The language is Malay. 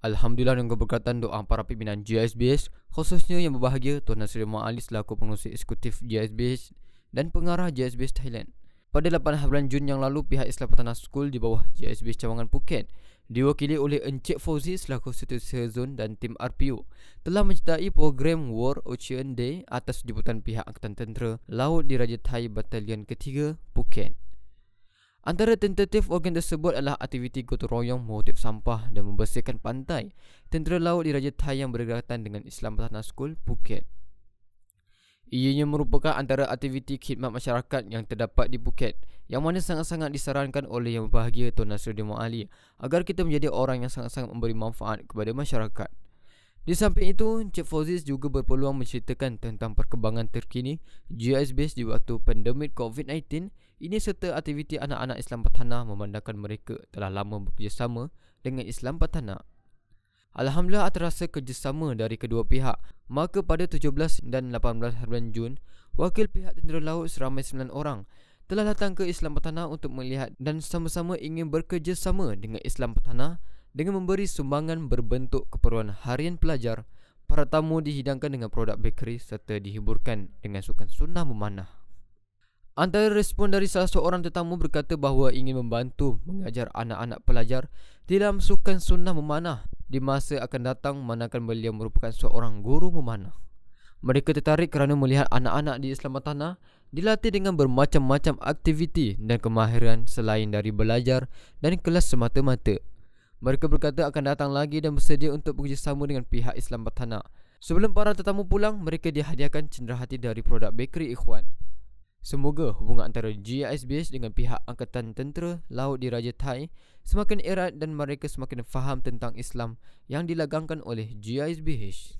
Alhamdulillah dengan keberkatan doa para pimpinan GISBS khususnya yang berbahagia Tuan Nasir Ali selaku pengurus eksekutif GISBS dan pengarah GISBS Thailand. Pada 8 hari Jun yang lalu pihak Islam Pertanah School di bawah GISBS Cawangan Phuket diwakili oleh Encik Fauzi selaku Setiausaha Zon dan tim RPO telah mencetai program War Ocean Day atas jemputan pihak Angkatan Tentera Laut Diraja Thai Batalion Ketiga Phuket. Antara tentatif organ tersebut adalah aktiviti gotong royong mengutip sampah dan membersihkan pantai tentera laut di Raja Thai yang berdekatan dengan Islam Tanah School, Phuket. Ianya merupakan antara aktiviti khidmat masyarakat yang terdapat di Phuket yang mana sangat-sangat disarankan oleh Yang Berbahagia Tuan Nasruddin Mu'ali agar kita menjadi orang yang sangat-sangat memberi manfaat kepada masyarakat. Di samping itu, Cik Fauziz juga berpeluang menceritakan tentang perkembangan terkini GIS Base di waktu pandemik COVID-19 ini serta aktiviti anak-anak Islam Patanah memandangkan mereka telah lama bekerjasama dengan Islam Patanah. Alhamdulillah atas rasa kerjasama dari kedua pihak, maka pada 17 dan 18 Jun, wakil pihak tentera laut seramai 9 orang telah datang ke Islam Patanah untuk melihat dan sama-sama ingin bekerjasama dengan Islam Patanah dengan memberi sumbangan berbentuk keperluan harian pelajar, para tamu dihidangkan dengan produk bakery serta dihiburkan dengan sukan sunnah memanah. Antara respon dari salah seorang tetamu berkata bahawa ingin membantu mengajar anak-anak pelajar dalam sukan sunnah memanah di masa akan datang manakan beliau merupakan seorang guru memanah. Mereka tertarik kerana melihat anak-anak di Islamatana dilatih dengan bermacam-macam aktiviti dan kemahiran selain dari belajar dan kelas semata-mata. Mereka berkata akan datang lagi dan bersedia untuk bekerjasama dengan pihak Islamatana. Sebelum para tetamu pulang, mereka dihadiahkan cenderahati dari produk bakery Ikhwan. Semoga hubungan antara GISBS dengan pihak Angkatan Tentera Laut di Raja Thai semakin erat dan mereka semakin faham tentang Islam yang dilagangkan oleh GISBS.